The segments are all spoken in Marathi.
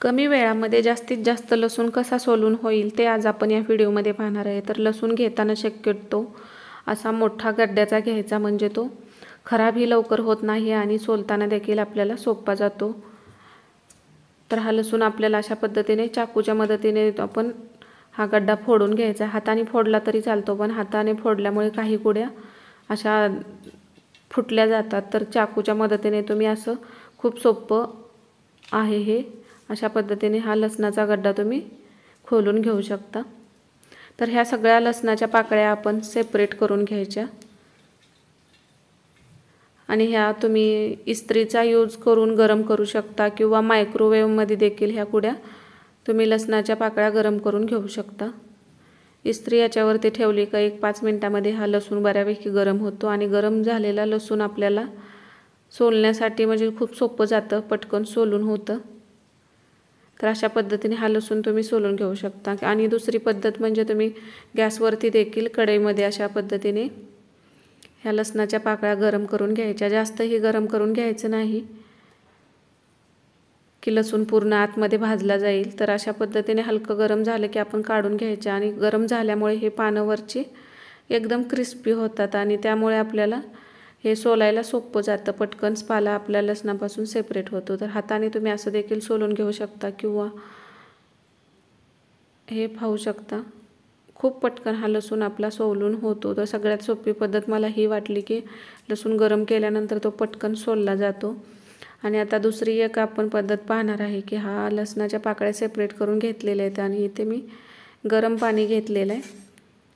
कमी वेळामध्ये जास्तीत जास्त लसूण कसा सोलून होईल ते आज आपण या व्हिडिओमध्ये पाहणार आहे तर लसूण घेताना शक्यतो असा मोठा गड्ड्याचा घ्यायचा म्हणजे तो खराबही लवकर होत नाही आणि सोलताना देखील आपल्याला सोपा जातो तर हा लसूण आपल्याला अशा पद्धतीने चाकूच्या मदतीने आपण हा गड्डा फोडून घ्यायचा हाताने फोडला तरी चालतो पण हाताने फोडल्यामुळे काही कुड्या अशा फुटल्या जातात तर चाकूच्या मदतीने तुम्ही असं खूप सोपं आहे हे अशा पद्धतीने हा लसणाचा गड्डा तुम्ही खोलून घेऊ शकता तर ह्या सगळ्या लसणाच्या पाकळ्या आपण सेपरेट करून घ्यायच्या आणि ह्या तुम्ही इस्त्रीचा यूज करून गरम करू शकता किंवा मायक्रोवेव्हमध्ये देखील ह्या कुड्या तुम्ही लसणाच्या पाकळ्या गरम करून घेऊ शकता इस्त्री याच्यावरती ठेवली का एक पाच मिनटामध्ये हा लसूण बऱ्यापैकी गरम होतो आणि गरम झालेला लसूण आपल्याला सोलण्यासाठी म्हणजे खूप सोपं जातं पटकन सोलून होतं तर अशा पद्धतीने हा लसूण तुम्ही सोलून घेऊ शकता आणि दुसरी पद्धत म्हणजे तुम्ही गॅसवरती देखील कढईमध्ये अशा पद्धतीने ह्या लसणाच्या पाकळ्या गरम करून घ्यायच्या जास्तही गरम करून घ्यायचं नाही की लसूण पूर्ण आतमध्ये भाजला जाईल तर अशा पद्धतीने हलकं गरम झालं की आपण काढून घ्यायचं आणि गरम झाल्यामुळे हे पानावरची एकदम क्रिस्पी होतात आणि त्यामुळे आपल्याला हे सोलायला सोपं जातं पटकन पाला आपल्या लसणापासून सेपरेट होतो तर हाताने तुम्ही असं देखील सोलून घेऊ शकता किंवा हे पाहू शकता खूप पटकन हा लसूण आपला सोलून होतो तर सगळ्यात सोपी पद्धत मला ही वाटली की लसूण गरम केल्यानंतर तो पटकन सोलला जातो आणि आता दुसरी एक आपण पद्धत पाहणार आहे की हा लसणाच्या पाकळ्या सेपरेट करून घेतलेल्या आहेत आणि इथे मी गरम पाणी घेतलेलं आहे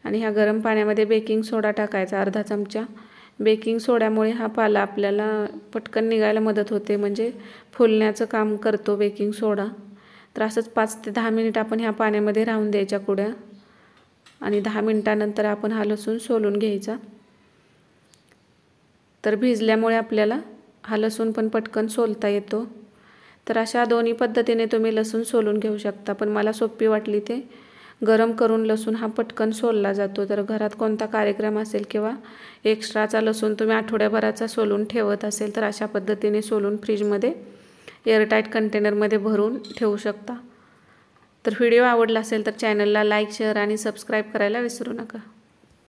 आणि ह्या गरम पाण्यामध्ये बेकिंग सोडा टाकायचा अर्धा चमचा बेकिंग सोड्यामुळे हा पाला आपल्याला पटकन निघायला मदत होते म्हणजे फुलण्याचं काम करतो बेकिंग सोडा तर असंच पाच ते दहा मिनिट आपण ह्या पाण्यामध्ये राहून द्यायच्या कुड्या आणि दहा मिनटानंतर आपण हा लसूण सोलून घ्यायचा तर भिजल्यामुळे आपल्याला हा लसूण पण पटकन सोलता येतो तर अशा दोन्ही पद्धतीने तुम्ही लसूण सोलून घेऊ शकता पण मला सोपी वाटली ते गरम करून लसूण हा पटकन सोलला जातो तर घरात कोणता कार्यक्रम असेल किंवा एक्स्ट्राचा लसूण तुम्ही आठवड्याभराचा सोलून ठेवत असेल तर अशा पद्धतीने सोलून फ्रीजमध्ये एअरटाईट कंटेनरमध्ये भरून ठेवू शकता तर व्हिडिओ आवडला असेल तर चॅनलला लाईक शेअर आणि सबस्क्राईब करायला विसरू नका